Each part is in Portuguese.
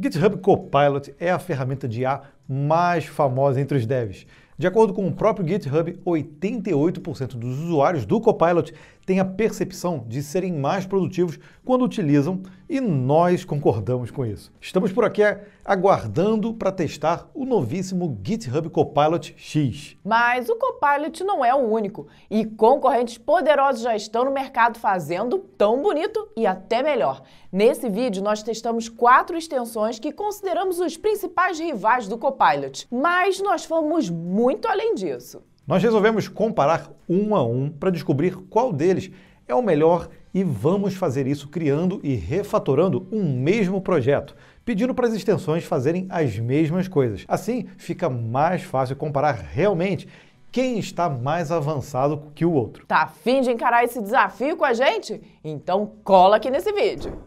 GitHub Copilot é a ferramenta de IA mais famosa entre os devs. De acordo com o próprio GitHub, 88% dos usuários do Copilot têm a percepção de serem mais produtivos quando utilizam e nós concordamos com isso. Estamos por aqui aguardando para testar o novíssimo GitHub Copilot X. Mas o Copilot não é o único e concorrentes poderosos já estão no mercado fazendo tão bonito e até melhor. Nesse vídeo nós testamos quatro extensões que consideramos os principais rivais do Copilot, mas nós fomos muito muito além disso. Nós resolvemos comparar um a um para descobrir qual deles é o melhor e vamos fazer isso criando e refatorando um mesmo projeto, pedindo para as extensões fazerem as mesmas coisas. Assim, fica mais fácil comparar realmente quem está mais avançado que o outro. Tá afim de encarar esse desafio com a gente? Então cola aqui nesse vídeo.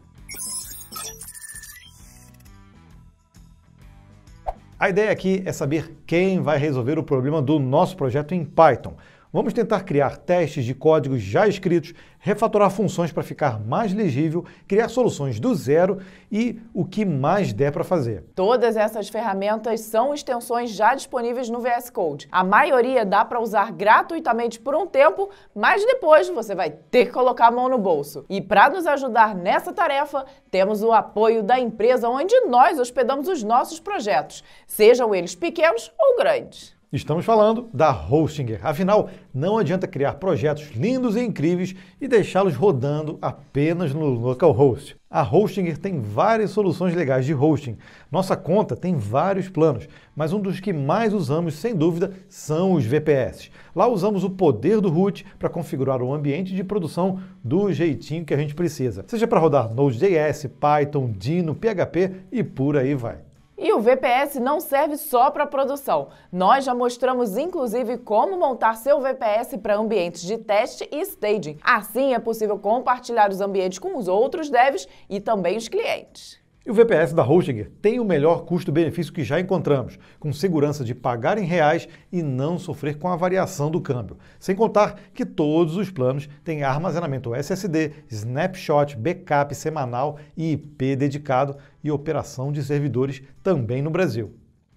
A ideia aqui é saber quem vai resolver o problema do nosso projeto em Python. Vamos tentar criar testes de códigos já escritos, refatorar funções para ficar mais legível, criar soluções do zero e o que mais der para fazer. Todas essas ferramentas são extensões já disponíveis no VS Code. A maioria dá para usar gratuitamente por um tempo, mas depois você vai ter que colocar a mão no bolso. E para nos ajudar nessa tarefa, temos o apoio da empresa onde nós hospedamos os nossos projetos, sejam eles pequenos ou grandes. Estamos falando da Hostinger. Afinal, não adianta criar projetos lindos e incríveis e deixá-los rodando apenas no localhost. A Hostinger tem várias soluções legais de hosting. Nossa conta tem vários planos, mas um dos que mais usamos, sem dúvida, são os VPS. Lá usamos o poder do root para configurar o ambiente de produção do jeitinho que a gente precisa, seja para rodar Node.js, Python, Dino, PHP e por aí vai. E o VPS não serve só para produção. Nós já mostramos inclusive como montar seu VPS para ambientes de teste e staging. Assim é possível compartilhar os ambientes com os outros devs e também os clientes. E o VPS da Hostinger tem o melhor custo-benefício que já encontramos, com segurança de pagar em reais e não sofrer com a variação do câmbio. Sem contar que todos os planos têm armazenamento SSD, snapshot, backup semanal e IP dedicado e operação de servidores também no Brasil.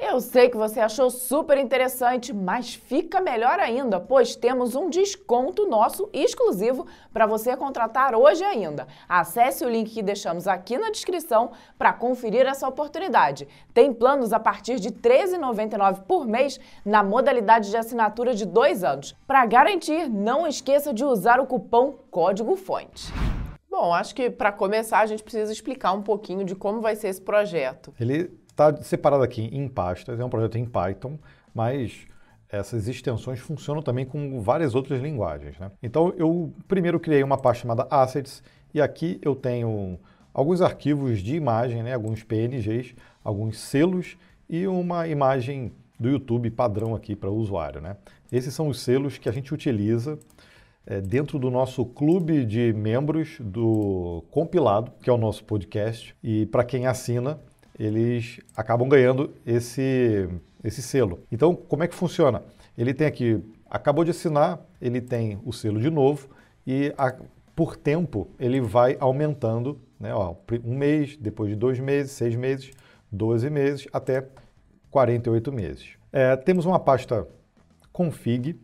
Eu sei que você achou super interessante, mas fica melhor ainda, pois temos um desconto nosso exclusivo para você contratar hoje ainda. Acesse o link que deixamos aqui na descrição para conferir essa oportunidade. Tem planos a partir de R$ 13,99 por mês na modalidade de assinatura de dois anos. Para garantir, não esqueça de usar o cupom Código Fonte. Bom, acho que para começar a gente precisa explicar um pouquinho de como vai ser esse projeto. Ele Está separado aqui em pastas, é um projeto em Python, mas essas extensões funcionam também com várias outras linguagens. Né? Então, eu primeiro criei uma pasta chamada Assets, e aqui eu tenho alguns arquivos de imagem, né? alguns PNGs, alguns selos e uma imagem do YouTube padrão aqui para o usuário. Né? Esses são os selos que a gente utiliza é, dentro do nosso clube de membros do Compilado, que é o nosso podcast, e para quem assina, eles acabam ganhando esse, esse selo. Então, como é que funciona? Ele tem aqui, acabou de assinar, ele tem o selo de novo e a, por tempo ele vai aumentando, né, ó, um mês, depois de dois meses, seis meses, 12 meses, até 48 meses. É, temos uma pasta config,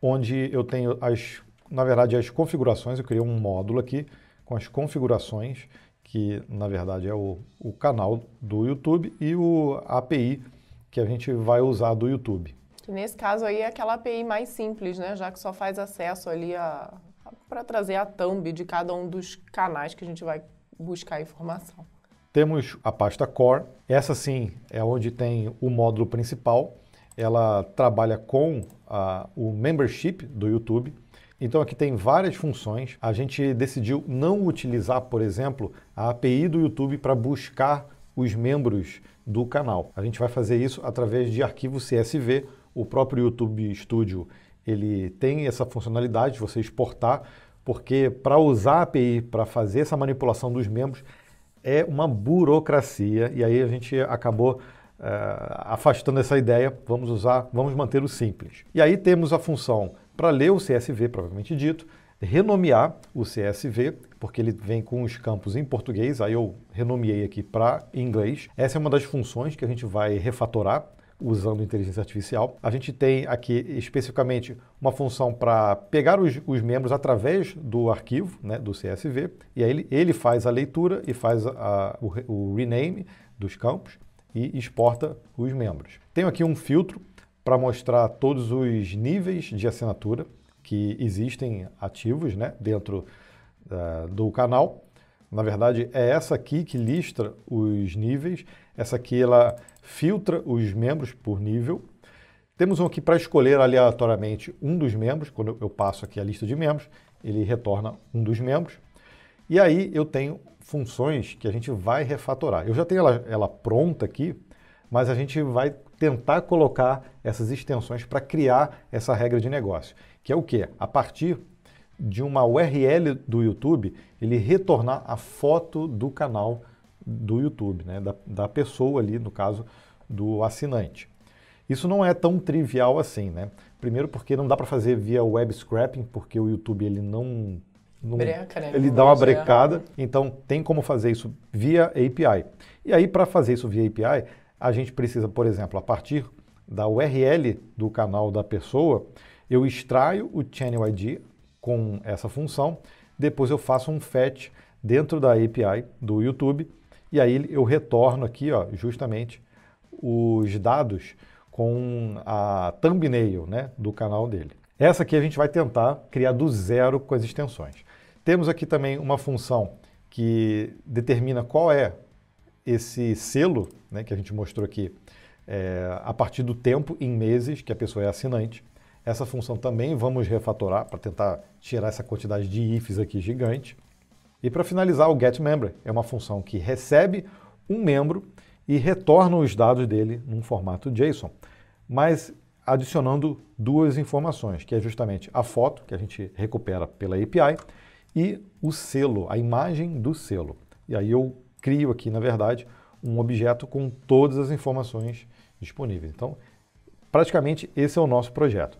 onde eu tenho as, na verdade, as configurações, eu criei um módulo aqui com as configurações que na verdade é o, o canal do YouTube, e o API que a gente vai usar do YouTube. Que nesse caso aí é aquela API mais simples, né? Já que só faz acesso ali a, a para trazer a thumb de cada um dos canais que a gente vai buscar informação. Temos a pasta Core. Essa sim é onde tem o módulo principal. Ela trabalha com a, o membership do YouTube. Então aqui tem várias funções. A gente decidiu não utilizar, por exemplo, a API do YouTube para buscar os membros do canal. A gente vai fazer isso através de arquivo CSV. O próprio YouTube Studio ele tem essa funcionalidade de você exportar, porque para usar a API para fazer essa manipulação dos membros é uma burocracia e aí a gente acabou Uh, afastando essa ideia, vamos usar, vamos manter o simples. E aí temos a função para ler o CSV, provavelmente dito, renomear o CSV, porque ele vem com os campos em português, aí eu renomeei aqui para inglês. Essa é uma das funções que a gente vai refatorar usando inteligência artificial. A gente tem aqui especificamente uma função para pegar os, os, membros através do arquivo né, do CSV, e aí ele, ele faz a leitura e faz a, o, o rename dos campos e exporta os membros. Tenho aqui um filtro para mostrar todos os níveis de assinatura que existem ativos né, dentro uh, do canal. Na verdade, é essa aqui que listra os níveis. Essa aqui ela filtra os membros por nível. Temos um aqui para escolher aleatoriamente um dos membros. Quando eu passo aqui a lista de membros, ele retorna um dos membros. E aí eu tenho funções que a gente vai refatorar. Eu já tenho ela, ela pronta aqui, mas a gente vai tentar colocar essas extensões para criar essa regra de negócio, que é o que? A partir de uma URL do YouTube, ele retornar a foto do canal do YouTube, né? da, da pessoa ali, no caso, do assinante. Isso não é tão trivial assim, né? Primeiro porque não dá para fazer via web scrapping, porque o YouTube ele não, não Breca, né? ele não dá uma brecada. Então tem como fazer isso via API. E aí para fazer isso via API, a gente precisa, por exemplo, a partir da URL do canal da pessoa, eu extraio o Channel ID com essa função, depois eu faço um fetch dentro da API do YouTube e aí eu retorno aqui, ó, justamente os dados com a thumbnail né, do canal dele. Essa aqui a gente vai tentar criar do zero com as extensões. Temos aqui também uma função que determina qual é esse selo, né, que a gente mostrou aqui, é, a partir do tempo em meses que a pessoa é assinante. Essa função também vamos refatorar para tentar tirar essa quantidade de ifs aqui gigante. E para finalizar, o getMember é uma função que recebe um membro e retorna os dados dele num formato JSON, mas adicionando duas informações, que é justamente a foto, que a gente recupera pela API, e o selo, a imagem do selo. E aí eu crio aqui, na verdade, um objeto com todas as informações disponíveis. Então, praticamente esse é o nosso projeto.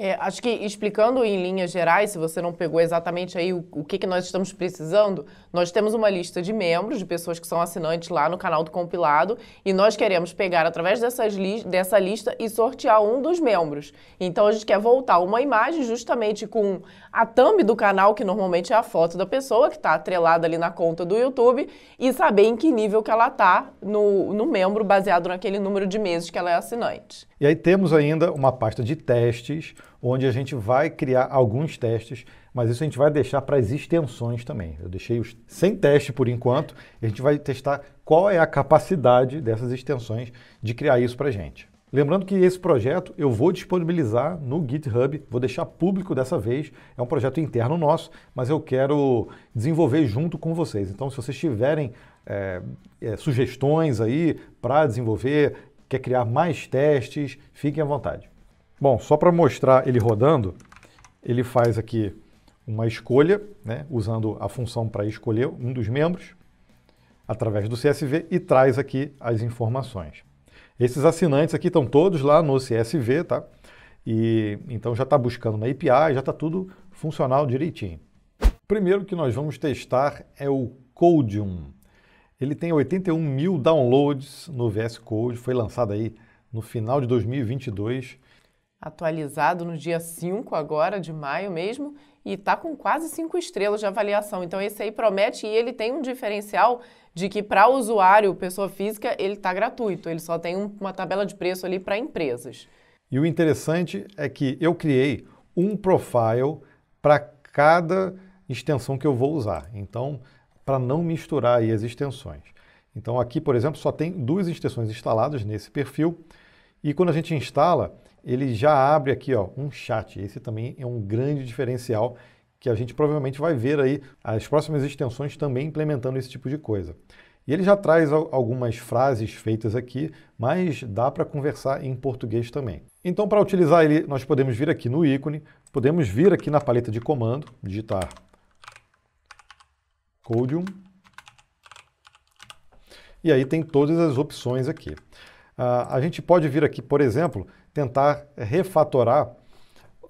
É, acho que explicando em linhas gerais, se você não pegou exatamente aí o, o que, que nós estamos precisando, nós temos uma lista de membros, de pessoas que são assinantes lá no canal do compilado, e nós queremos pegar através dessas li dessa lista e sortear um dos membros. Então a gente quer voltar uma imagem justamente com a thumb do canal, que normalmente é a foto da pessoa que está atrelada ali na conta do YouTube, e saber em que nível que ela está no, no membro, baseado naquele número de meses que ela é assinante. E aí temos ainda uma pasta de testes, onde a gente vai criar alguns testes, mas isso a gente vai deixar para as extensões também. Eu deixei os sem teste por enquanto, a gente vai testar qual é a capacidade dessas extensões de criar isso para a gente. Lembrando que esse projeto eu vou disponibilizar no GitHub, vou deixar público dessa vez. É um projeto interno nosso, mas eu quero desenvolver junto com vocês. Então, se vocês tiverem é, é, sugestões aí para desenvolver, quer criar mais testes, fiquem à vontade. Bom, só para mostrar ele rodando, ele faz aqui uma escolha, né, usando a função para escolher um dos membros através do CSV e traz aqui as informações. Esses assinantes aqui estão todos lá no CSV, tá? E então já está buscando na API, já está tudo funcional direitinho. Primeiro que nós vamos testar é o Codium. Ele tem 81 mil downloads no VS Code, foi lançado aí no final de 2022 atualizado no dia 5 agora de maio mesmo e está com quase cinco estrelas de avaliação. Então esse aí promete e ele tem um diferencial de que para usuário, pessoa física, ele está gratuito. Ele só tem uma tabela de preço ali para empresas. E o interessante é que eu criei um profile para cada extensão que eu vou usar. Então, para não misturar as extensões. Então aqui, por exemplo, só tem duas extensões instaladas nesse perfil. E quando a gente instala, ele já abre aqui ó, um chat. Esse também é um grande diferencial que a gente provavelmente vai ver aí as próximas extensões também implementando esse tipo de coisa. E ele já traz algumas frases feitas aqui, mas dá para conversar em português também. Então, para utilizar ele, nós podemos vir aqui no ícone, podemos vir aqui na paleta de comando, digitar Codium, e aí tem todas as opções aqui. Uh, a gente pode vir aqui, por exemplo, tentar refatorar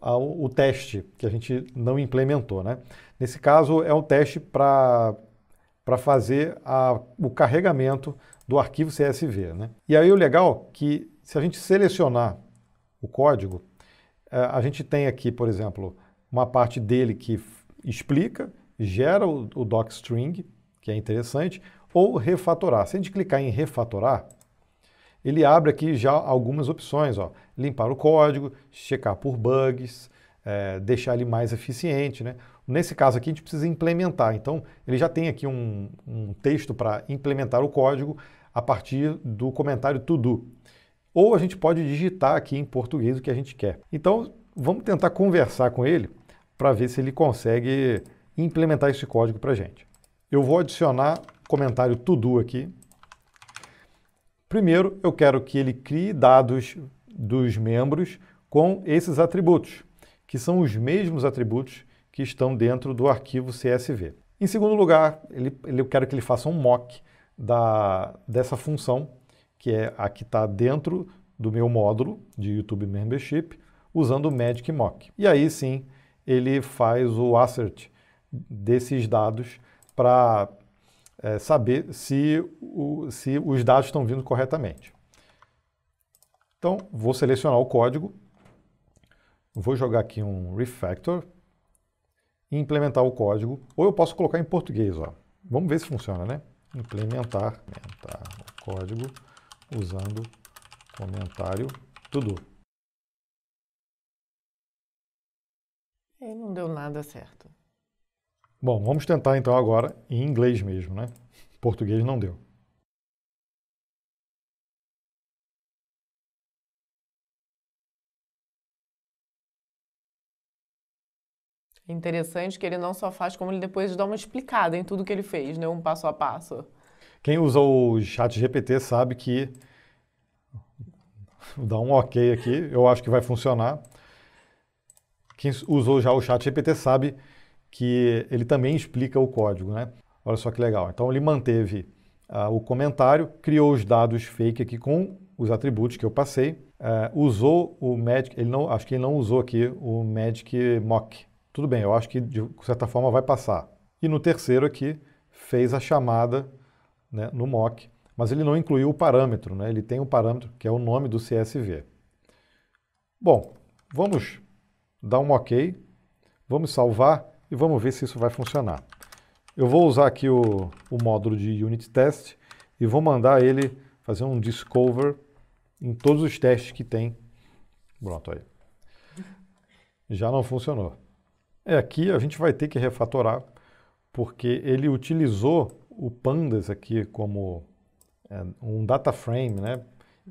o teste que a gente não implementou. Né? Nesse caso, é um teste para fazer a, o carregamento do arquivo CSV. Né? E aí o legal é que se a gente selecionar o código, é, a gente tem aqui, por exemplo, uma parte dele que explica, gera o, o docstring, que é interessante, ou refatorar. Se a gente clicar em refatorar, ele abre aqui já algumas opções, ó, limpar o código, checar por bugs, é, deixar ele mais eficiente. Né? Nesse caso aqui, a gente precisa implementar. Então, ele já tem aqui um, um texto para implementar o código a partir do comentário to do. Ou a gente pode digitar aqui em português o que a gente quer. Então, vamos tentar conversar com ele para ver se ele consegue implementar esse código para a gente. Eu vou adicionar comentário to do aqui Primeiro, eu quero que ele crie dados dos membros com esses atributos, que são os mesmos atributos que estão dentro do arquivo CSV. Em segundo lugar, ele, ele, eu quero que ele faça um mock da, dessa função, que é a que está dentro do meu módulo de YouTube Membership, usando o Magic Mock. E aí sim, ele faz o assert desses dados para é, saber se, o, se os dados estão vindo corretamente. Então, vou selecionar o código, vou jogar aqui um refactor e implementar o código, ou eu posso colocar em português. Ó. Vamos ver se funciona, né? Implementar, implementar o código usando comentário tudo. E é, não deu nada certo. Bom, vamos tentar então agora em inglês mesmo, né? Português não deu. É interessante que ele não só faz, como ele depois dá uma explicada em tudo que ele fez, né? um passo a passo. Quem usa o chat GPT sabe que dá um ok aqui, eu acho que vai funcionar. Quem usou já o chat GPT sabe que ele também explica o código, né? Olha só que legal. Então ele manteve uh, o comentário, criou os dados fake aqui com os atributos que eu passei, uh, usou o Magic, ele não, acho que ele não usou aqui o Magic Mock. Tudo bem, eu acho que de certa forma vai passar. E no terceiro aqui fez a chamada né, no mock, mas ele não incluiu o parâmetro, né? Ele tem um parâmetro que é o nome do CSV. Bom, vamos dar um OK, vamos salvar e vamos ver se isso vai funcionar. Eu vou usar aqui o, o módulo de unit test e vou mandar ele fazer um discover em todos os testes que tem. Pronto, aí. Já não funcionou. É, aqui a gente vai ter que refatorar, porque ele utilizou o pandas aqui como é, um data frame, né?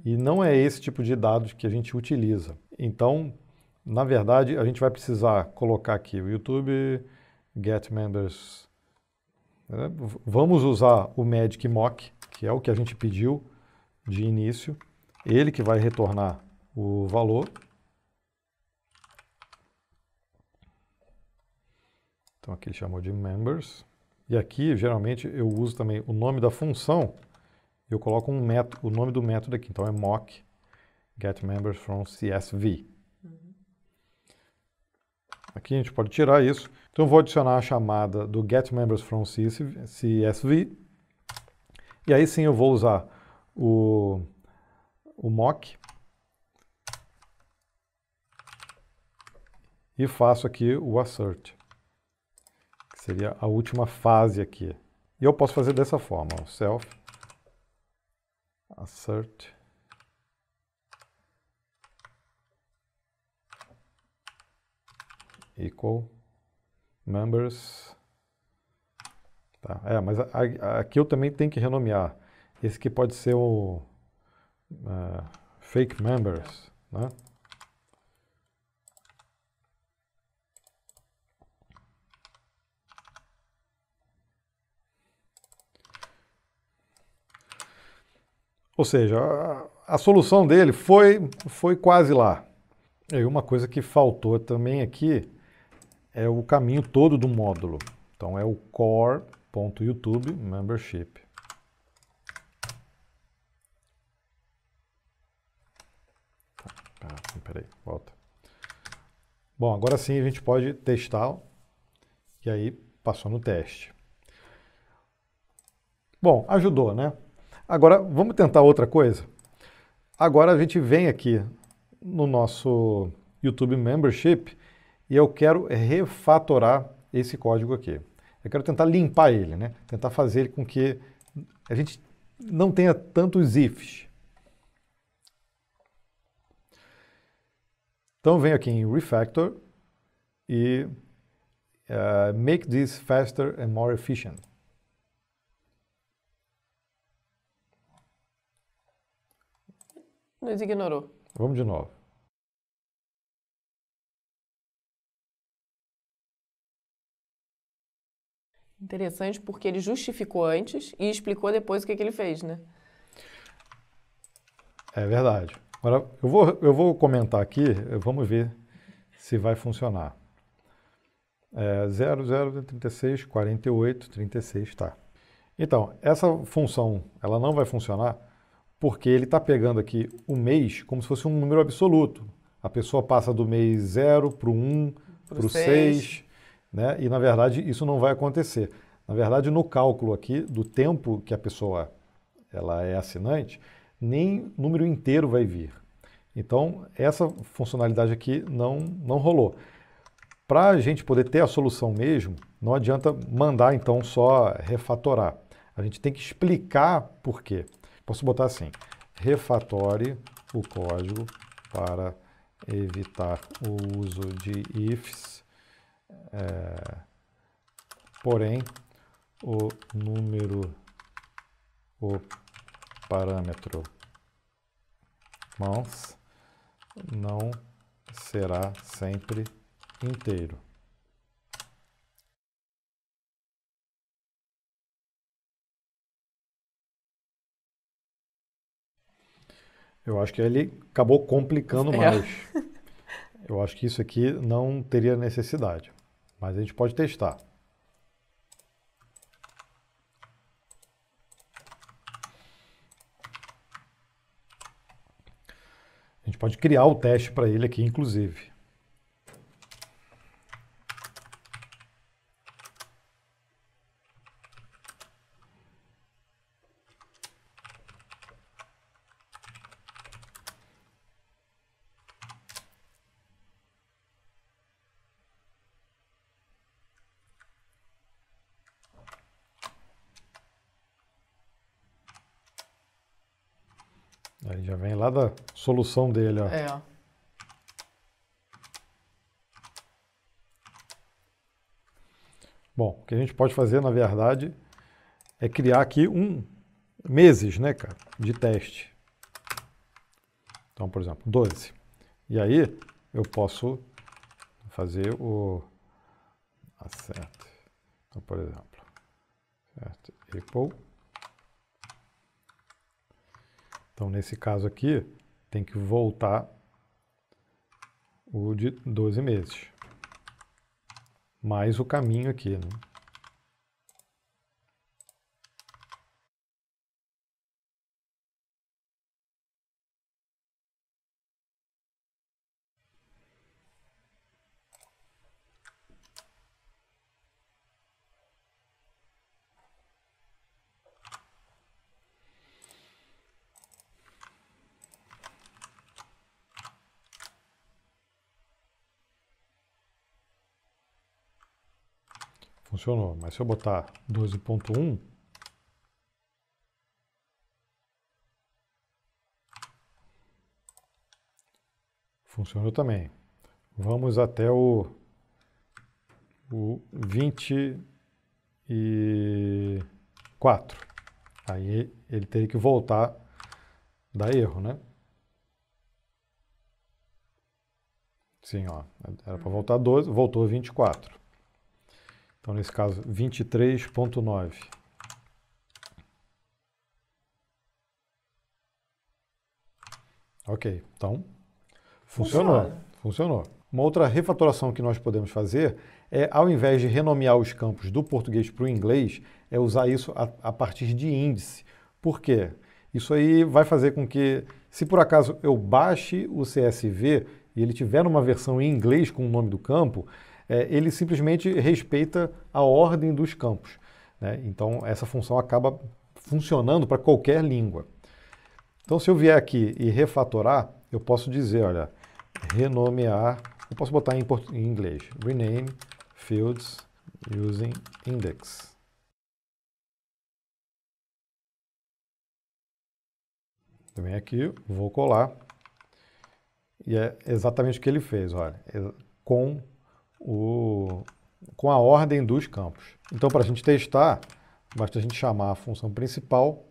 E não é esse tipo de dados que a gente utiliza. Então, na verdade, a gente vai precisar colocar aqui o YouTube, get members. Né? Vamos usar o Magic Mock, que é o que a gente pediu de início. Ele que vai retornar o valor. Então aqui ele chamou de members. E aqui, geralmente, eu uso também o nome da função. Eu coloco um o nome do método aqui. Então é mock get members from CSV. Aqui a gente pode tirar isso. Então eu vou adicionar a chamada do getMembersFromCSV. E aí sim eu vou usar o, o mock. E faço aqui o assert, que seria a última fase aqui. E eu posso fazer dessa forma, self assert equal members. Tá. É, mas a, a, aqui eu também tenho que renomear. Esse aqui pode ser o uh, fake members, né? Ou seja, a, a solução dele foi, foi quase lá. E uma coisa que faltou também aqui é o caminho todo do módulo. Então é o core.youtube membership. Ah, peraí, volta. Bom, agora sim a gente pode testar e aí passou no teste. Bom, ajudou, né? Agora vamos tentar outra coisa. Agora a gente vem aqui no nosso YouTube Membership e eu quero refatorar esse código aqui. Eu quero tentar limpar ele, né? tentar fazer ele com que a gente não tenha tantos ifs. Então venho aqui em Refactor e uh, Make this faster and more efficient. Nos ignorou. Vamos de novo. Interessante porque ele justificou antes e explicou depois o que, que ele fez, né? É verdade. Agora, eu vou, eu vou comentar aqui, eh, vamos ver se vai funcionar. É, 00.36.48.36, tá. Então, essa função, ela não vai funcionar porque ele está pegando aqui o mês como se fosse um número absoluto. A pessoa passa do mês 0 para o 1, para o 6, né? e na verdade isso não vai acontecer. Na verdade, no cálculo aqui do tempo que a pessoa ela é assinante, nem número inteiro vai vir. Então, essa funcionalidade aqui não, não rolou. Para a gente poder ter a solução mesmo, não adianta mandar então só refatorar. A gente tem que explicar por quê. Posso botar assim, refatore o código para evitar o uso de ifs é, porém, o número, o parâmetro mãos não será sempre inteiro. Eu acho que ele acabou complicando é. mais. Eu acho que isso aqui não teria necessidade, mas a gente pode testar. A gente pode criar o teste para ele aqui, inclusive. cada solução dele, ó. É. Bom, o que a gente pode fazer, na verdade, é criar aqui um meses, né, cara, de teste. Então, por exemplo, 12. E aí eu posso fazer o acerto. Então, por exemplo, certo? equal Então, nesse caso aqui, tem que voltar o de 12 meses, mais o caminho aqui. Né? Funcionou, mas se eu botar 12.1, funcionou também. Vamos até o, o 24. Aí ele teria que voltar, dar erro, né? Sim, ó, era para voltar 12, voltou 24. Então, nesse caso, 23.9. Ok, então funcionou. Funciona. funcionou. Uma outra refatoração que nós podemos fazer é, ao invés de renomear os campos do português para o inglês, é usar isso a, a partir de índice. Por quê? Isso aí vai fazer com que, se por acaso eu baixe o CSV e ele tiver uma versão em inglês com o nome do campo, é, ele simplesmente respeita a ordem dos campos. Né? Então, essa função acaba funcionando para qualquer língua. Então, se eu vier aqui e refatorar, eu posso dizer, olha, renomear, eu posso botar em, em inglês, rename fields using index. Também então, aqui, vou colar. E é exatamente o que ele fez, olha. É, com o, com a ordem dos campos. Então, para a gente testar, basta a gente chamar a função principal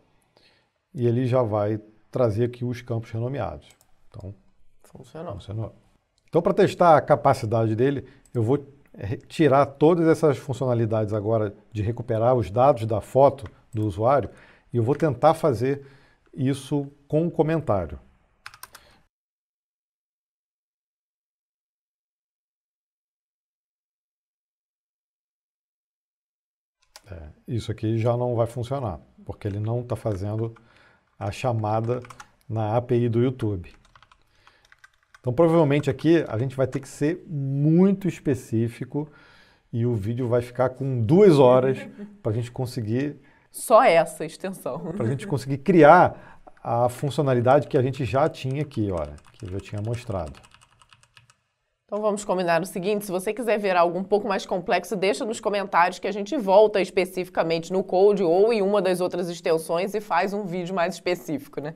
e ele já vai trazer aqui os campos renomeados. Então, funcionou. funcionou. Então, para testar a capacidade dele, eu vou tirar todas essas funcionalidades agora de recuperar os dados da foto do usuário e eu vou tentar fazer isso com um comentário. isso aqui já não vai funcionar, porque ele não está fazendo a chamada na API do YouTube. Então, provavelmente aqui a gente vai ter que ser muito específico e o vídeo vai ficar com duas horas para a gente conseguir. Só essa extensão. Para a gente conseguir criar a funcionalidade que a gente já tinha aqui, olha, que eu já tinha mostrado. Então vamos combinar o seguinte: se você quiser ver algo um pouco mais complexo, deixa nos comentários que a gente volta especificamente no Code ou em uma das outras extensões e faz um vídeo mais específico, né?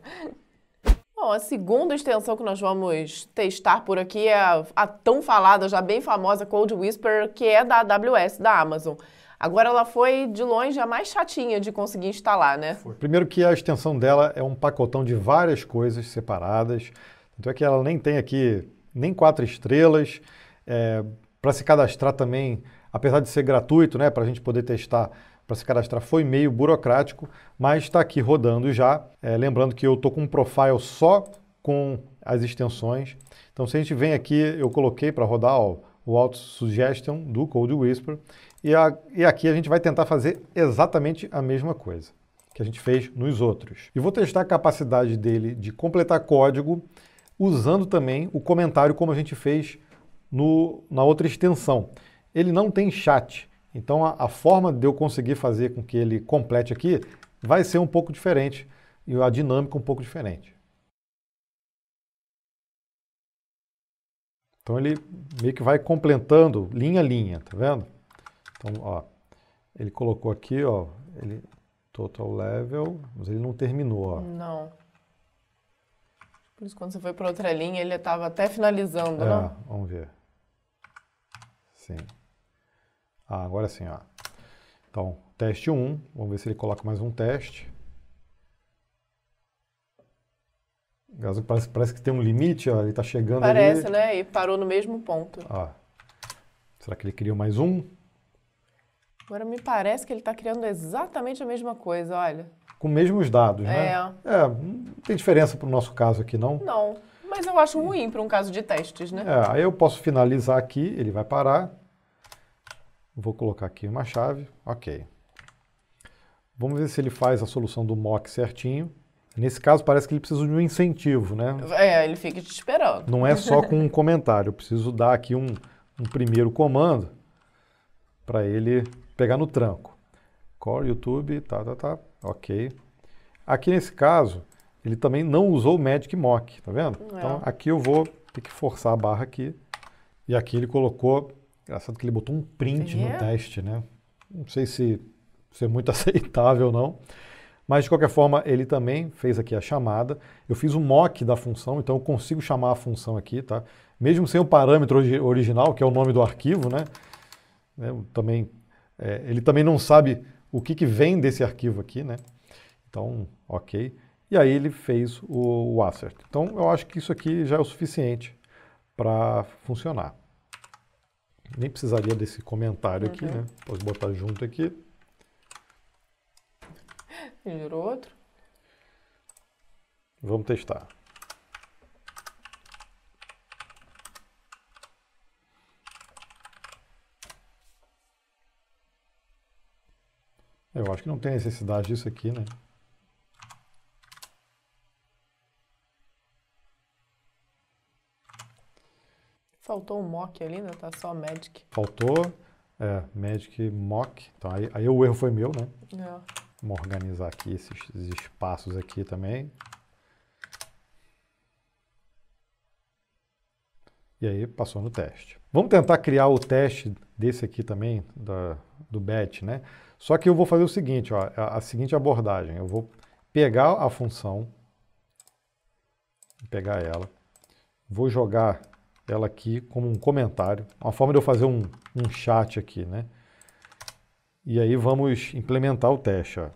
Bom, a segunda extensão que nós vamos testar por aqui é a, a tão falada, já bem famosa Code Whisper, que é da AWS, da Amazon. Agora ela foi, de longe, a mais chatinha de conseguir instalar, né? Foi. Primeiro que a extensão dela é um pacotão de várias coisas separadas. então é que ela nem tem aqui nem quatro estrelas. É, para se cadastrar também, apesar de ser gratuito, né, para a gente poder testar, para se cadastrar foi meio burocrático, mas está aqui rodando já. É, lembrando que eu estou com um profile só com as extensões. Então, se a gente vem aqui, eu coloquei para rodar ó, o Auto Suggestion do Code Whisper e, a, e aqui a gente vai tentar fazer exatamente a mesma coisa que a gente fez nos outros. E vou testar a capacidade dele de completar código usando também o comentário como a gente fez no, na outra extensão. Ele não tem chat, então a, a forma de eu conseguir fazer com que ele complete aqui vai ser um pouco diferente e a dinâmica um pouco diferente. Então ele meio que vai completando linha a linha, tá vendo? Então, ó, ele colocou aqui, ó, ele total level, mas ele não terminou, ó. Não. Por isso, quando você foi para outra linha, ele estava até finalizando, é, não? Né? Vamos ver. Sim. Ah, agora sim, ó. Então, teste 1. Vamos ver se ele coloca mais um teste. Parece, parece que tem um limite, ó. Ele está chegando Parece, ali. né? E parou no mesmo ponto. Ó. Será que ele criou mais um? Agora me parece que ele está criando exatamente a mesma coisa, olha com mesmos dados, né? é. né? É. Não tem diferença para o nosso caso aqui, não? Não. Mas eu acho ruim para um caso de testes, né? É, aí eu posso finalizar aqui, ele vai parar. Vou colocar aqui uma chave, ok. Vamos ver se ele faz a solução do mock certinho. Nesse caso, parece que ele precisa de um incentivo, né? É, ele fica te esperando. Não é só com um comentário, eu preciso dar aqui um, um primeiro comando para ele pegar no tranco. Core, YouTube, tá, tá, tá, Ok. Aqui nesse caso, ele também não usou o Magic Mock, tá vendo? É. Então aqui eu vou ter que forçar a barra aqui. E aqui ele colocou. Engraçado que ele botou um print no teste, né? Não sei se, se é muito aceitável ou não. Mas de qualquer forma, ele também fez aqui a chamada. Eu fiz o um mock da função, então eu consigo chamar a função aqui, tá? Mesmo sem o parâmetro original, que é o nome do arquivo, né? Eu também, é, ele também não sabe o que, que vem desse arquivo aqui, né? Então, ok. E aí ele fez o, o assert. Então, eu acho que isso aqui já é o suficiente para funcionar. Nem precisaria desse comentário uhum. aqui, né? Posso botar junto aqui. Gerou outro. Vamos testar. Eu acho que não tem necessidade disso aqui, né? Faltou um mock ali, né? Tá só Magic. Faltou, é, Magic mock. Então, aí, aí o erro foi meu, né? É. Vamos organizar aqui esses, esses espaços aqui também. E aí passou no teste. Vamos tentar criar o teste desse aqui também, da, do bet, né? Só que eu vou fazer o seguinte, ó, a, a seguinte abordagem. Eu vou pegar a função, pegar ela, vou jogar ela aqui como um comentário, uma forma de eu fazer um, um chat aqui, né? E aí vamos implementar o teste. Ó.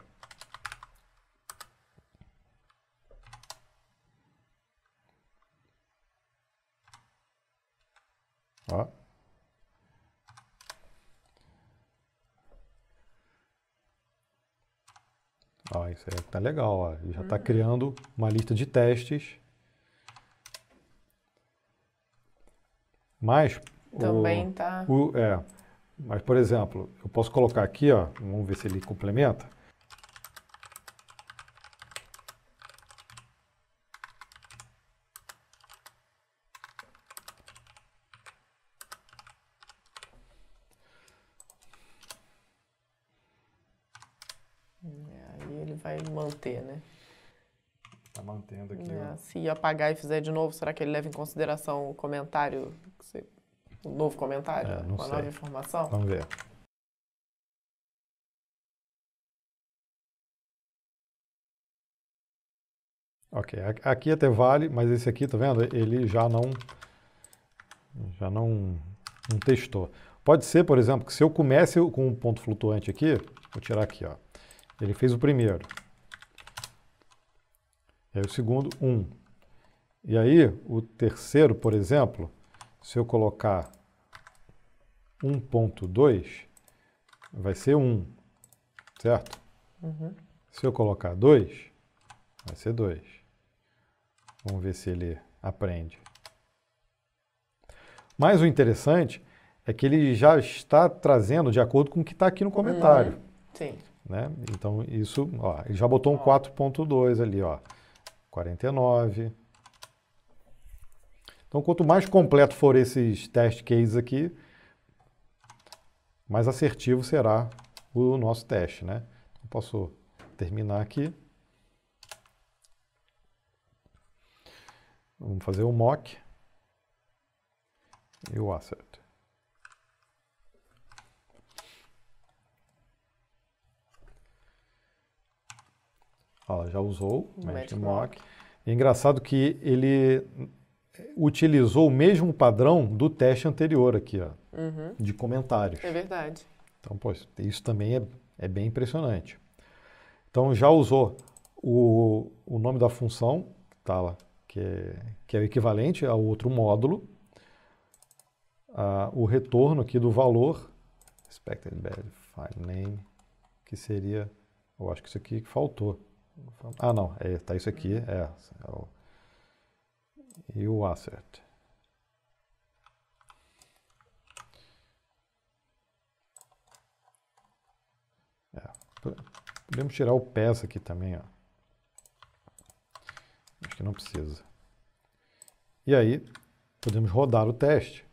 Ó, isso aí tá legal, ó. Ele já está uhum. criando uma lista de testes. Mas também o, tá. O, é, mas por exemplo, eu posso colocar aqui, ó, vamos ver se ele complementa. se apagar e fizer de novo, será que ele leva em consideração o comentário, o novo comentário, é, não a sei. nova informação? Vamos ver. Ok, aqui até vale, mas esse aqui, tá vendo? Ele já não já não, não testou. Pode ser, por exemplo, que se eu comece com um ponto flutuante aqui, vou tirar aqui, ó. Ele fez o primeiro. E aí o segundo, um. E aí, o terceiro, por exemplo, se eu colocar 1.2, vai ser 1, certo? Uhum. Se eu colocar 2, vai ser 2. Vamos ver se ele aprende. Mas o interessante é que ele já está trazendo de acordo com o que está aqui no uhum. comentário. Uhum. Sim. Né? Então, isso, ó, ele já botou um 4.2 ali, ó. 49, então, quanto mais completo for esses test cases aqui, mais assertivo será o nosso teste, né? Eu posso terminar aqui. Vamos fazer o um mock e o assert. Ó, já usou o Magic Mock. mock. É engraçado que ele utilizou o mesmo padrão do teste anterior aqui, ó, uhum. de comentários. É verdade. Então, pois, isso também é, é bem impressionante. Então, já usou o, o nome da função, tá lá, que, é, que é o equivalente ao outro módulo, a, o retorno aqui do valor, expected value, file name, que seria, eu acho que isso aqui faltou. Ah, não, é, tá isso aqui, é, é o, e o asset. É, podemos tirar o pass aqui também, ó. Acho que não precisa. E aí, podemos rodar o teste.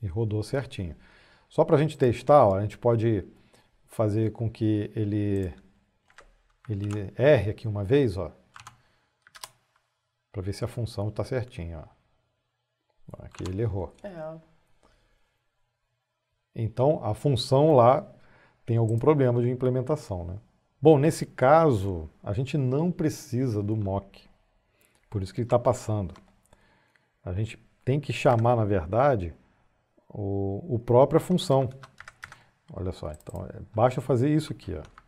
E rodou certinho. Só para a gente testar, ó, a gente pode fazer com que ele, ele erre aqui uma vez, ó para ver se a função está certinha. Ó. Aqui ele errou. É. Então, a função lá tem algum problema de implementação. Né? Bom, nesse caso, a gente não precisa do mock. Por isso que ele está passando. A gente tem que chamar, na verdade, o, o própria função. Olha só, então, é, basta fazer isso aqui. Ó.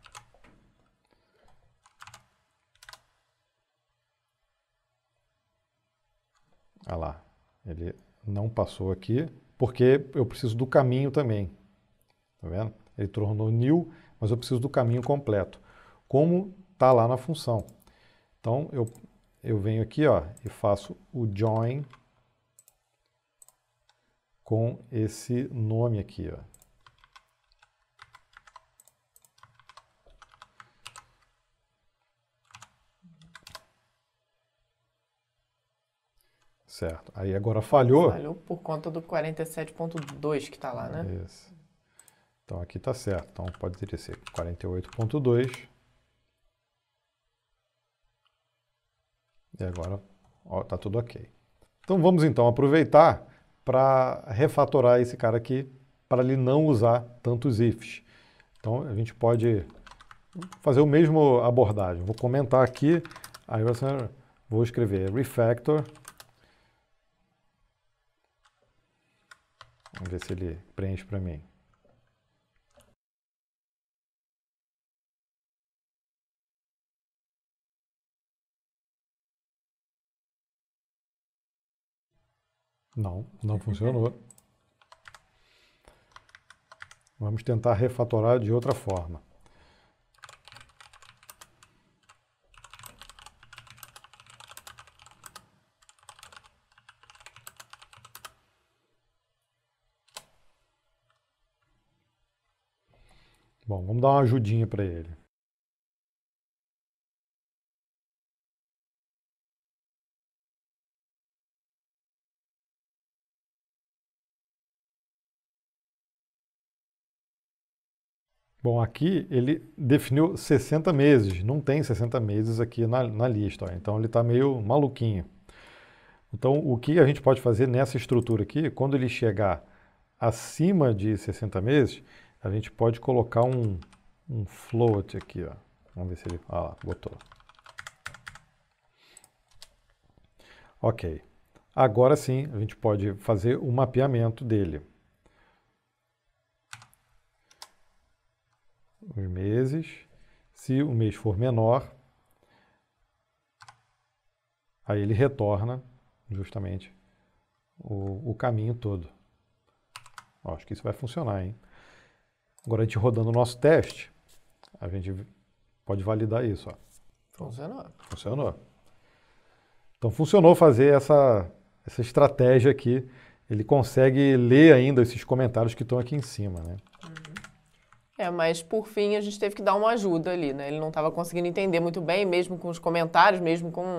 Olha ah lá, ele não passou aqui, porque eu preciso do caminho também. Tá vendo? Ele tornou new, mas eu preciso do caminho completo. Como está lá na função. Então, eu, eu venho aqui ó, e faço o join com esse nome aqui. Ó. Certo. Aí agora falhou. Falhou por conta do 47.2 que está lá, né? Isso. Então aqui está certo. Então poderia ser 48.2. E agora está tudo ok. Então vamos então aproveitar para refatorar esse cara aqui para ele não usar tantos ifs. Então a gente pode fazer o mesmo abordagem. Vou comentar aqui, aí você vou escrever refactor Vamos ver se ele preenche para mim. Não, não funcionou. Vamos tentar refatorar de outra forma. Bom, vamos dar uma ajudinha para ele. Bom, aqui ele definiu 60 meses, não tem 60 meses aqui na, na lista, ó. então ele está meio maluquinho. Então, o que a gente pode fazer nessa estrutura aqui, quando ele chegar acima de 60 meses, a gente pode colocar um, um float aqui, ó. Vamos ver se ele... Ah, lá, botou. Ok. Agora sim, a gente pode fazer o mapeamento dele. Os meses. Se o mês for menor, aí ele retorna justamente o, o caminho todo. Ó, acho que isso vai funcionar, hein? Agora a gente rodando o nosso teste, a gente pode validar isso. Ó. Funcionou. Funcionou. Então funcionou fazer essa, essa estratégia aqui. Ele consegue ler ainda esses comentários que estão aqui em cima, né? Uhum. É, mas por fim a gente teve que dar uma ajuda ali, né? Ele não estava conseguindo entender muito bem, mesmo com os comentários, mesmo com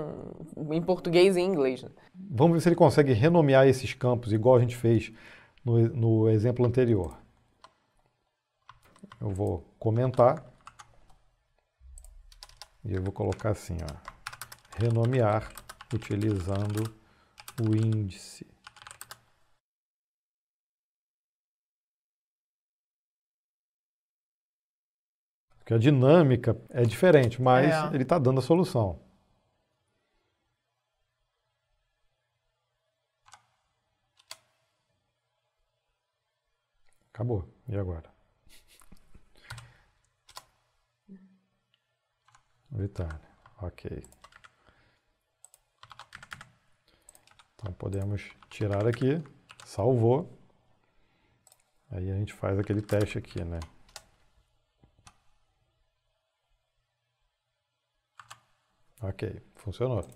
em português e em inglês. Né? Vamos ver se ele consegue renomear esses campos, igual a gente fez no, no exemplo anterior eu vou comentar e eu vou colocar assim, ó, renomear utilizando o índice. Porque a dinâmica é diferente, mas é. ele está dando a solução. Acabou. E agora? Vitória. Ok. Então podemos tirar aqui, salvou. Aí a gente faz aquele teste aqui, né? Ok, funcionou.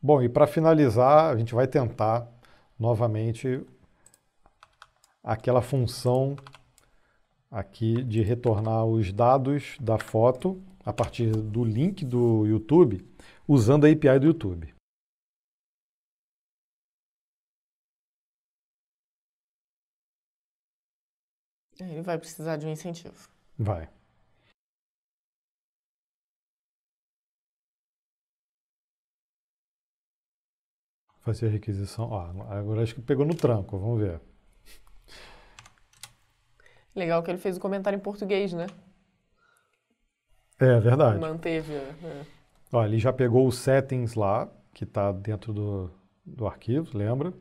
Bom, e para finalizar, a gente vai tentar novamente aquela função aqui de retornar os dados da foto a partir do link do YouTube, usando a API do YouTube. Ele vai precisar de um incentivo. Vai. Fazer a requisição. Ah, agora acho que pegou no tranco, vamos ver. Legal que ele fez o comentário em português, né? É, é verdade. Manteve. É. é. ele já pegou os settings lá, que está dentro do, do arquivo, lembra?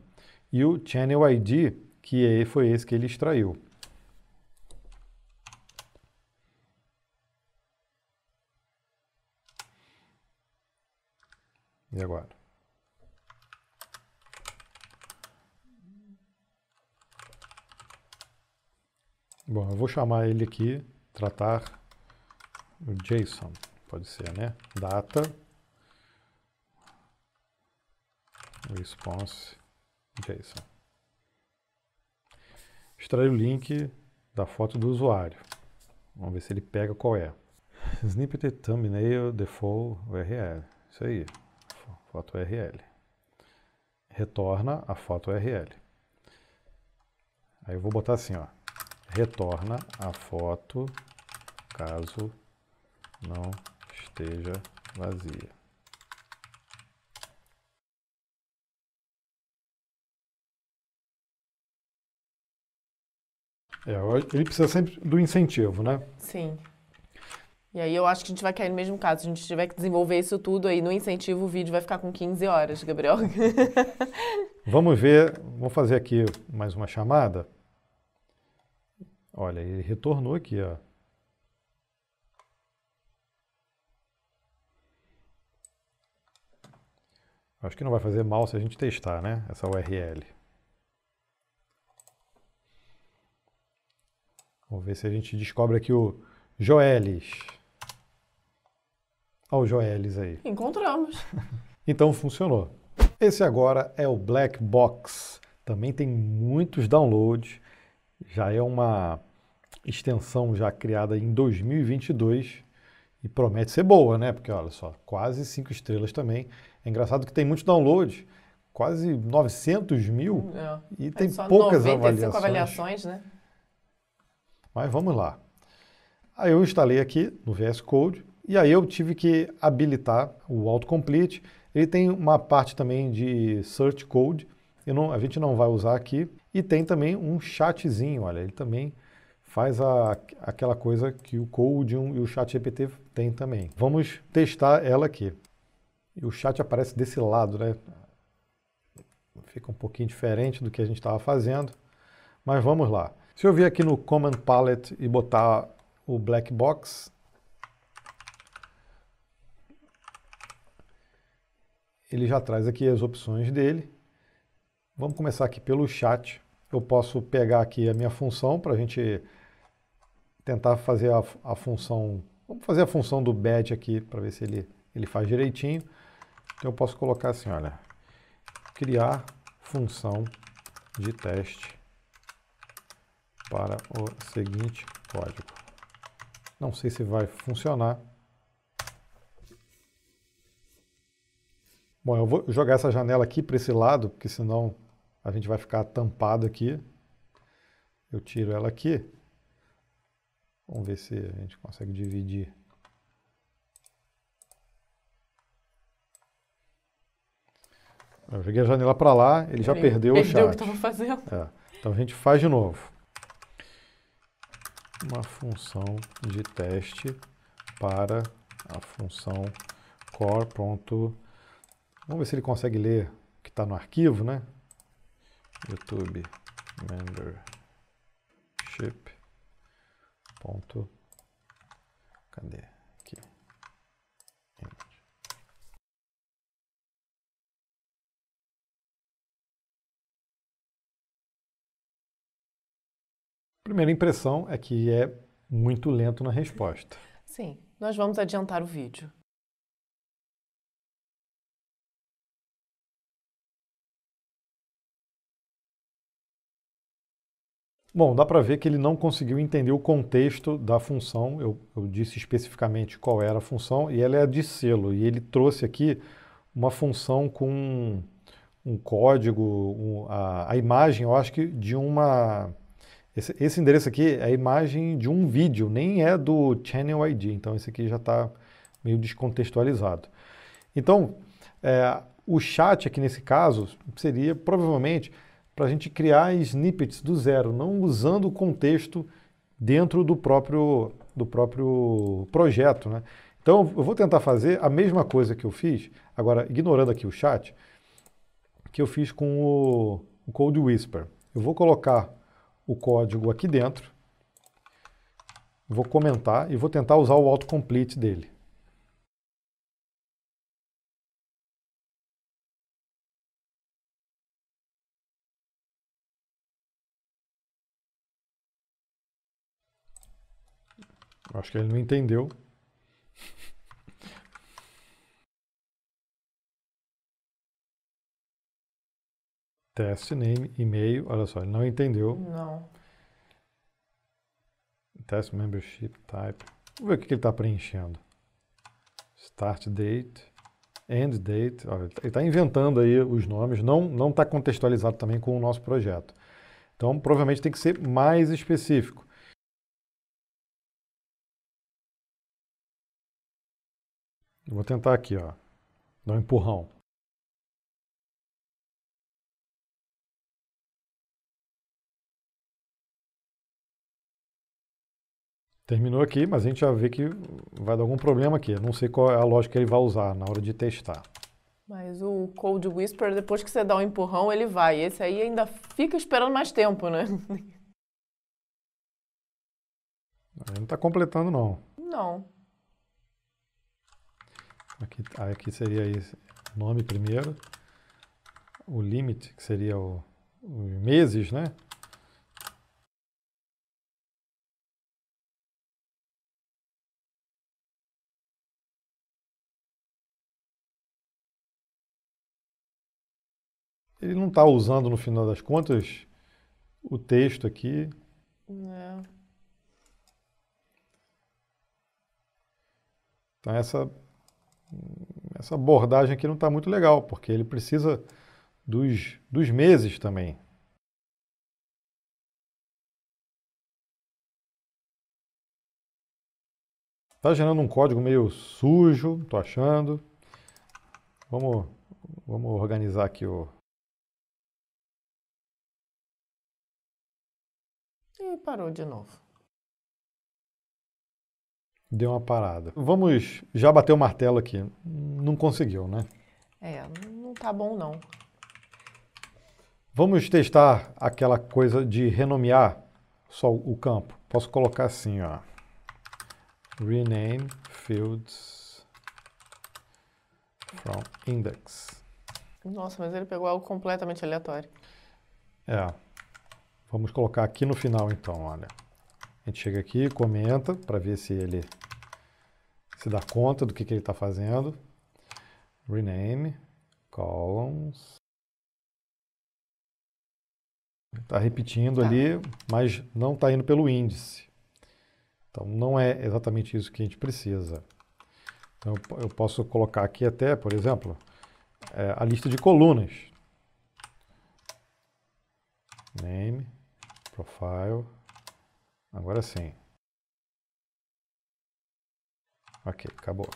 E o Channel ID, que é, foi esse que ele extraiu. E agora? Bom, eu vou chamar ele aqui, tratar o JSON, pode ser, né? Data response JSON. Extrai o link da foto do usuário. Vamos ver se ele pega qual é. Snippet thumbnail default URL. Isso aí, foto URL. Retorna a foto URL. Aí eu vou botar assim, ó retorna a foto caso não esteja vazia. É, ele precisa sempre do incentivo, né? Sim. E aí eu acho que a gente vai cair no mesmo caso. Se a gente tiver que desenvolver isso tudo aí no incentivo, o vídeo vai ficar com 15 horas, Gabriel. Vamos ver, vou fazer aqui mais uma chamada. Olha, ele retornou aqui, ó. Acho que não vai fazer mal se a gente testar, né? Essa URL. Vamos ver se a gente descobre aqui o Joelis. Olha o Joelis aí. Encontramos. então funcionou. Esse agora é o Black Box. Também tem muitos downloads já é uma extensão já criada em 2022 e promete ser boa, né? Porque olha só, quase cinco estrelas também. É engraçado que tem muitos downloads, quase 900 mil é. e tem é poucas 95 avaliações. avaliações, né? Mas vamos lá. Aí eu instalei aqui no VS Code e aí eu tive que habilitar o autocomplete. Ele tem uma parte também de search code. Eu não, a gente não vai usar aqui, e tem também um chatzinho, olha, ele também faz a, aquela coisa que o Codium e o chat GPT tem também. Vamos testar ela aqui. E o chat aparece desse lado, né? Fica um pouquinho diferente do que a gente estava fazendo, mas vamos lá. Se eu vir aqui no Command Palette e botar o Black Box, ele já traz aqui as opções dele. Vamos começar aqui pelo chat. Eu posso pegar aqui a minha função para a gente tentar fazer a, a, função... Vamos fazer a função do badge aqui para ver se ele, ele faz direitinho. Então eu posso colocar assim, olha, criar função de teste para o seguinte código. Não sei se vai funcionar. Bom, eu vou jogar essa janela aqui para esse lado, porque senão a gente vai ficar tampado aqui. Eu tiro ela aqui. Vamos ver se a gente consegue dividir. Eu joguei a janela para lá, ele já perdeu, perdeu o chat. Perdeu o que estava fazendo. É. Então a gente faz de novo. Uma função de teste para a função core. Vamos ver se ele consegue ler o que está no arquivo, né? YouTube membership ponto cadê aqui Primeira impressão é que é muito lento na resposta. Sim, nós vamos adiantar o vídeo. Bom, dá para ver que ele não conseguiu entender o contexto da função. Eu, eu, disse especificamente qual era a função e ela é a de selo. E ele trouxe aqui uma função com um código, um, a, a, imagem, eu acho que de uma. Esse, esse, endereço aqui é a imagem de um vídeo, nem é do Channel ID. Então esse aqui já está meio descontextualizado. Então, é, o chat aqui nesse caso seria provavelmente para a gente criar snippets do zero, não usando o contexto dentro do próprio, do próprio projeto. Né? Então, eu vou tentar fazer a mesma coisa que eu fiz, agora ignorando aqui o chat, que eu fiz com o, o Code Whisper. Eu vou colocar o código aqui dentro, vou comentar e vou tentar usar o autocomplete dele. Acho que ele não entendeu. Test name, e-mail, olha só, ele não entendeu. Não. Test membership type. Vamos ver o que ele está preenchendo. Start date, end date. Olha, ele está tá inventando aí os nomes, não está contextualizado também com o nosso projeto. Então, provavelmente tem que ser mais específico. Eu vou tentar aqui, ó. Dar um empurrão. Terminou aqui, mas a gente já vê que vai dar algum problema aqui. não sei qual é a lógica que ele vai usar na hora de testar. Mas o Cold Whisper, depois que você dá um empurrão, ele vai. Esse aí ainda fica esperando mais tempo, né? Ele não está completando, não. Não. Aqui, aqui seria o nome primeiro. O limite, que seria o, os meses, né? Ele não está usando, no final das contas, o texto aqui. Não. Então, essa essa abordagem aqui não está muito legal, porque ele precisa dos, dos meses também. Está gerando um código meio sujo, estou achando. Vamos, vamos organizar aqui o. E parou de novo deu uma parada. Vamos já bater o martelo aqui. Não conseguiu, né? É, não tá bom não. Vamos testar aquela coisa de renomear só o campo. Posso colocar assim, ó. Rename fields from index. Nossa, mas ele pegou algo completamente aleatório. É. Vamos colocar aqui no final então, olha. A gente chega aqui, comenta para ver se ele se dar conta do que, que ele está fazendo. Rename, columns. Está repetindo tá. ali, mas não está indo pelo índice. Então, não é exatamente isso que a gente precisa. Então, eu posso colocar aqui até, por exemplo, é, a lista de colunas. Name, profile, agora sim. Ok, acabou.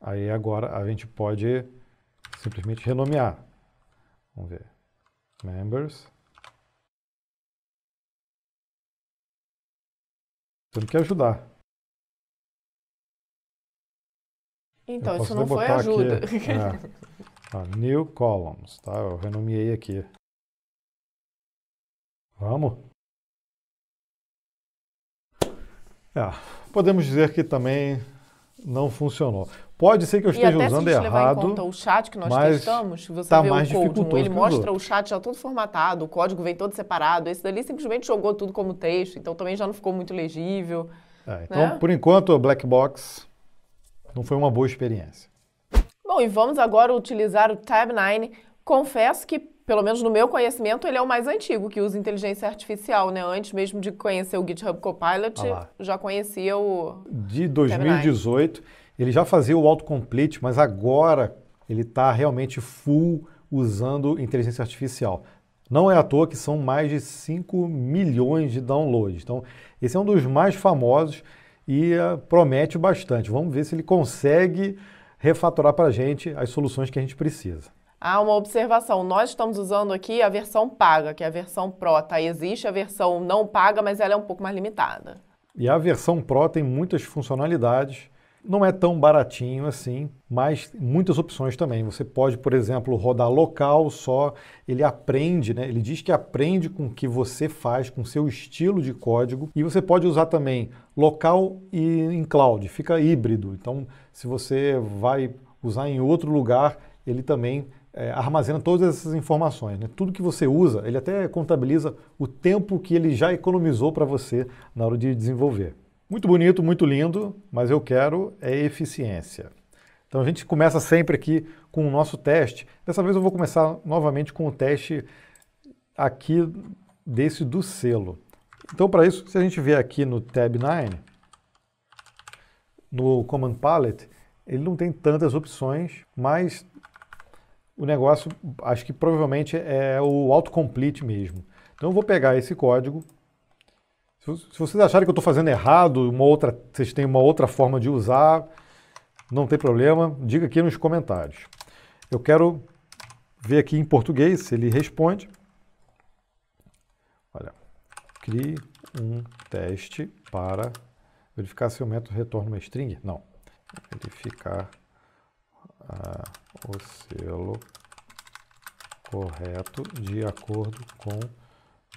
Aí agora a gente pode simplesmente renomear. Vamos ver. Members. Temos que ajudar. Então, isso não foi ajuda. Aqui, é, ó, new columns, tá? Eu renomeei aqui. Vamos? É, podemos dizer que também não funcionou. Pode ser que eu esteja e até usando se a gente errado. Levar em conta o chat que nós testamos, você tá vê mais o code, ele mostra o chat já todo formatado, o código vem todo separado. Esse dali simplesmente jogou tudo como texto, então também já não ficou muito legível. É, né? então, né? por enquanto, o Black Box não foi uma boa experiência. Bom, e vamos agora utilizar o Tab9. Confesso que pelo menos no meu conhecimento, ele é o mais antigo que usa inteligência artificial, né? Antes mesmo de conhecer o GitHub Copilot, ah já conhecia o. De 2018, ele já fazia o autocomplete, mas agora ele está realmente full usando inteligência artificial. Não é à toa que são mais de 5 milhões de downloads. Então, esse é um dos mais famosos e uh, promete bastante. Vamos ver se ele consegue refatorar para a gente as soluções que a gente precisa. Ah, uma observação. Nós estamos usando aqui a versão paga, que é a versão Pro, tá? Existe a versão não paga, mas ela é um pouco mais limitada. E a versão Pro tem muitas funcionalidades. Não é tão baratinho assim, mas muitas opções também. Você pode, por exemplo, rodar local só. Ele aprende, né? Ele diz que aprende com o que você faz, com seu estilo de código. E você pode usar também local e em cloud. Fica híbrido. Então, se você vai usar em outro lugar, ele também é, armazena todas essas informações. Né? Tudo que você usa, ele até contabiliza o tempo que ele já economizou para você na hora de desenvolver. Muito bonito, muito lindo, mas eu quero é eficiência. Então a gente começa sempre aqui com o nosso teste. Dessa vez eu vou começar novamente com o teste aqui desse do selo. Então para isso, se a gente vier aqui no tab 9, no command palette, ele não tem tantas opções, mas o negócio, acho que provavelmente é, é o autocomplete mesmo. Então eu vou pegar esse código. Se vocês acharem que eu estou fazendo errado, uma outra, vocês têm uma outra forma de usar, não tem problema, diga aqui nos comentários. Eu quero ver aqui em português se ele responde. Olha, crie um teste para verificar se o método retorna uma string. Não, verificar... Uh, o selo correto de acordo com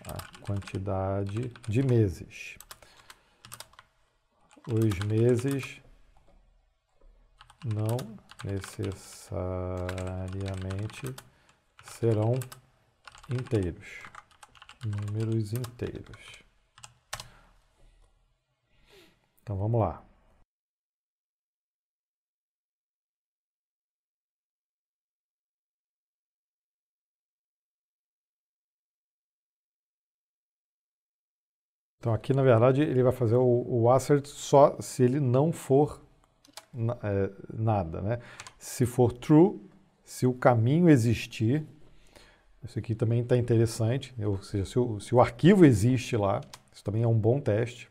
a quantidade de meses. Os meses não necessariamente serão inteiros, números inteiros. Então vamos lá. Então aqui, na verdade, ele vai fazer o, o assert só se ele não for é, nada, né? Se for true, se o caminho existir, isso aqui também está interessante, né? ou seja, se o, se o arquivo existe lá, isso também é um bom teste.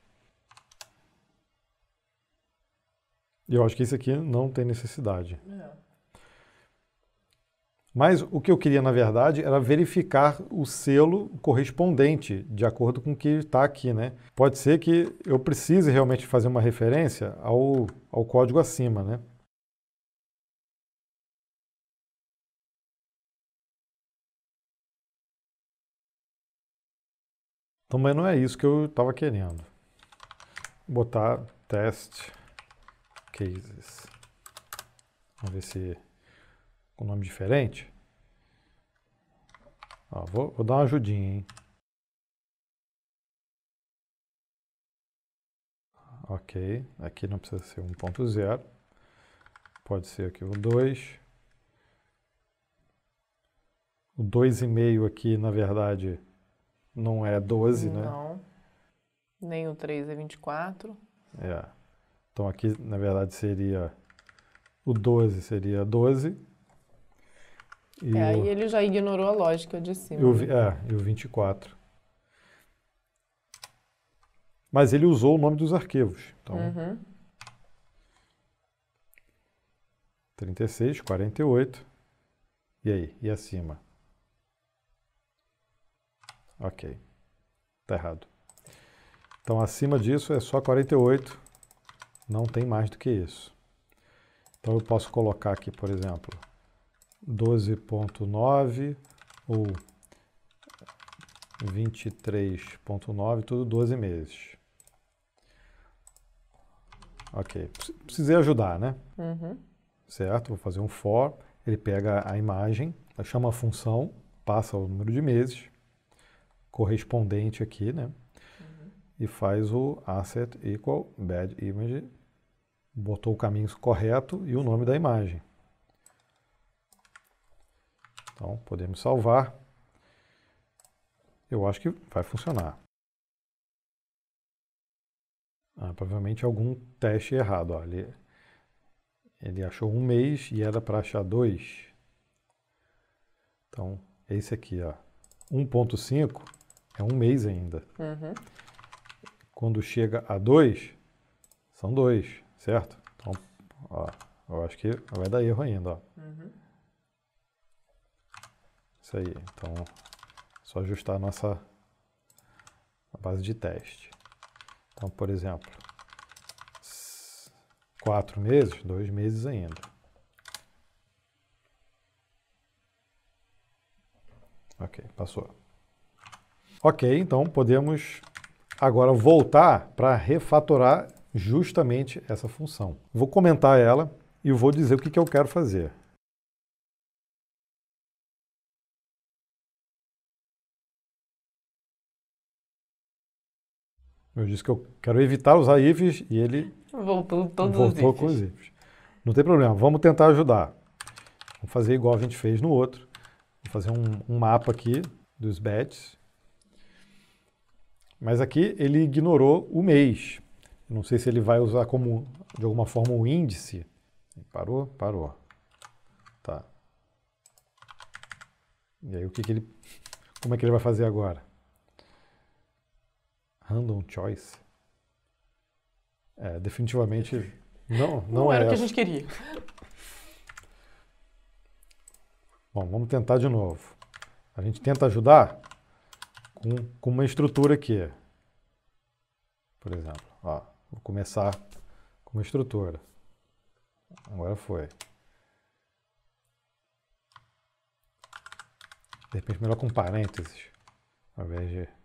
E eu acho que isso aqui não tem necessidade. Não. Mas o que eu queria, na verdade, era verificar o selo correspondente, de acordo com o que está aqui. Né? Pode ser que eu precise realmente fazer uma referência ao, ao código acima. Né? Então, mas não é isso que eu estava querendo. Vou botar test cases. Vamos ver se com nome diferente. Ó, vou, vou, dar uma ajudinha, hein? Ok, aqui não precisa ser 1.0, pode ser aqui o 2. O 2,5 aqui, na verdade, não é 12, não. né? Não, nem o 3 é 24. É, então aqui, na verdade, seria o 12 seria 12 e é, aí ele já ignorou a lógica de cima. E o, né? É, e o 24. Mas ele usou o nome dos arquivos. Então, uhum. 36, 48. E aí? E acima? Ok. Tá errado. Então, acima disso é só 48. Não tem mais do que isso. Então, eu posso colocar aqui, por exemplo, 12.9 ou 23.9, tudo 12 meses. Ok, precisei ajudar, né? Uhum. Certo, vou fazer um for, ele pega a imagem, chama a função, passa o número de meses, correspondente aqui, né? Uhum. E faz o asset equal bad image, botou o caminho correto e o nome da imagem. Então, podemos salvar. Eu acho que vai funcionar. Ah, provavelmente algum teste errado. Ó. Ele, ele achou um mês e era para achar dois. Então, esse aqui, ó, 1.5 é um mês ainda. Uhum. Quando chega a 2, são dois, certo? Então, ó, eu acho que vai dar erro ainda. Ó. Uhum. Isso aí. Então, só ajustar a nossa base de teste. Então, por exemplo, quatro meses, dois meses ainda. Ok, passou. Ok, então podemos agora voltar para refatorar justamente essa função. Vou comentar ela e vou dizer o que, que eu quero fazer. Eu disse que eu quero evitar usar IFs e ele voltou, voltou os com os IFs. Não tem problema, vamos tentar ajudar. Vamos fazer igual a gente fez no outro. Vou fazer um, um mapa aqui dos bets. Mas aqui ele ignorou o mês. Não sei se ele vai usar como, de alguma forma, o índice. Parou? Parou. Tá. E aí o que, que ele... Como é que ele vai fazer agora? Random Choice? É, definitivamente não, não, não era é o que a gente queria. Bom, vamos tentar de novo. A gente tenta ajudar com, com uma estrutura aqui. Por exemplo, ó, vou começar com uma estrutura. Agora foi. De repente melhor com parênteses, ao invés de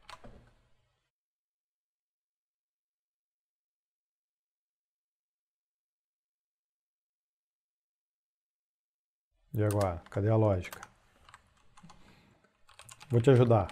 E agora? Cadê a lógica? Vou te ajudar.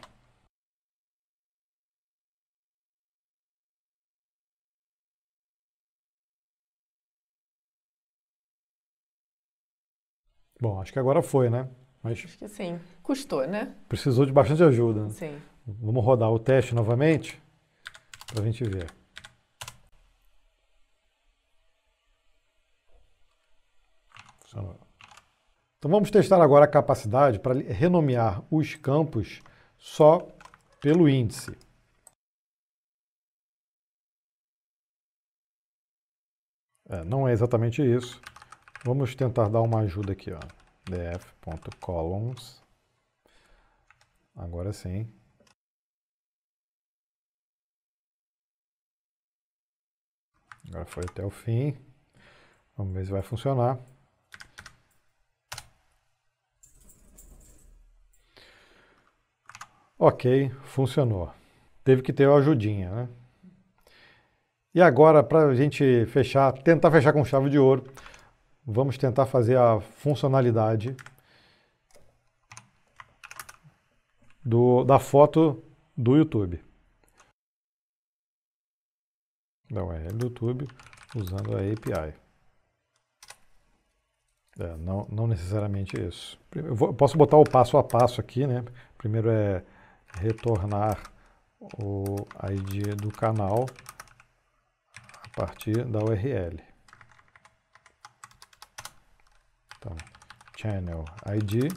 Bom, acho que agora foi, né? Mas acho que sim. Custou, né? Precisou de bastante ajuda. Né? Sim. Vamos rodar o teste novamente para a gente ver. Funcionou. Então vamos testar agora a capacidade para renomear os campos só pelo índice. É, não é exatamente isso. Vamos tentar dar uma ajuda aqui, ó. df.columns. Agora sim. Agora foi até o fim. Vamos ver se vai funcionar. Ok, funcionou. Teve que ter uma ajudinha, né? E agora, para a gente fechar, tentar fechar com chave de ouro, vamos tentar fazer a funcionalidade do, da foto do YouTube. Da URL é do YouTube usando a API. É, não, não necessariamente isso. Eu vou, posso botar o passo a passo aqui, né? Primeiro é retornar o ID do canal a partir da URL. Então, channel ID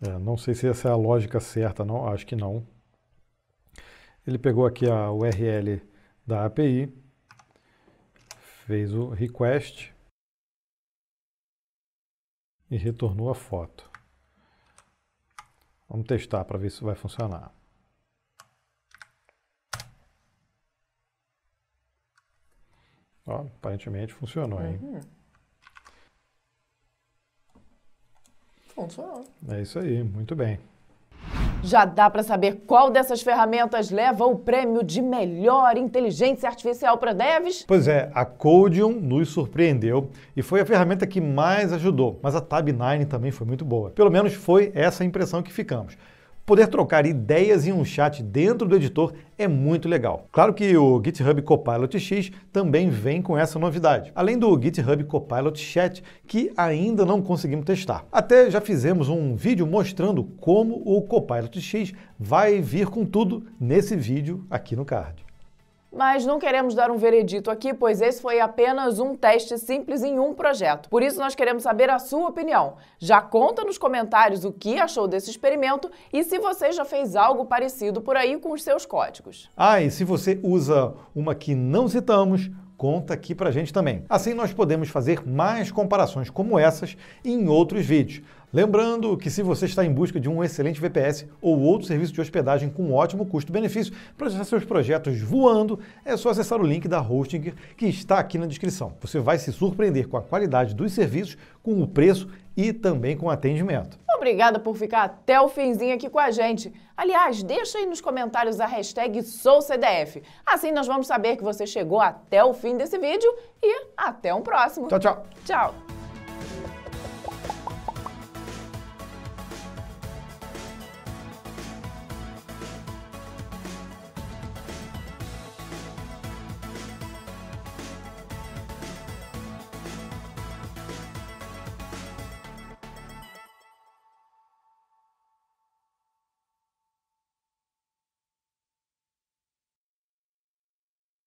É, não sei se essa é a lógica certa, não, acho que não. Ele pegou aqui a URL da API, fez o request, e retornou a foto. Vamos testar para ver se vai funcionar. Ó, aparentemente funcionou, hein? Uhum. Funcionou. É isso aí, muito bem. Já dá para saber qual dessas ferramentas leva o prêmio de melhor inteligência artificial para devs? Pois é, a Codium nos surpreendeu e foi a ferramenta que mais ajudou, mas a Tab9 também foi muito boa. Pelo menos foi essa a impressão que ficamos. Poder trocar ideias em um chat dentro do editor é muito legal. Claro que o GitHub Copilot X também vem com essa novidade, além do GitHub Copilot Chat, que ainda não conseguimos testar. Até já fizemos um vídeo mostrando como o Copilot X vai vir com tudo nesse vídeo aqui no card. Mas não queremos dar um veredito aqui, pois esse foi apenas um teste simples em um projeto. Por isso, nós queremos saber a sua opinião. Já conta nos comentários o que achou desse experimento e se você já fez algo parecido por aí com os seus códigos. Ah, e se você usa uma que não citamos, conta aqui pra gente também. Assim nós podemos fazer mais comparações como essas em outros vídeos. Lembrando que se você está em busca de um excelente VPS ou outro serviço de hospedagem com ótimo custo-benefício para deixar seus projetos voando, é só acessar o link da Hosting que está aqui na descrição. Você vai se surpreender com a qualidade dos serviços, com o preço e também com o atendimento. Obrigada por ficar até o finzinho aqui com a gente. Aliás, deixa aí nos comentários a hashtag SouCDF. Assim nós vamos saber que você chegou até o fim desse vídeo e até um próximo. Tchau, tchau. Tchau.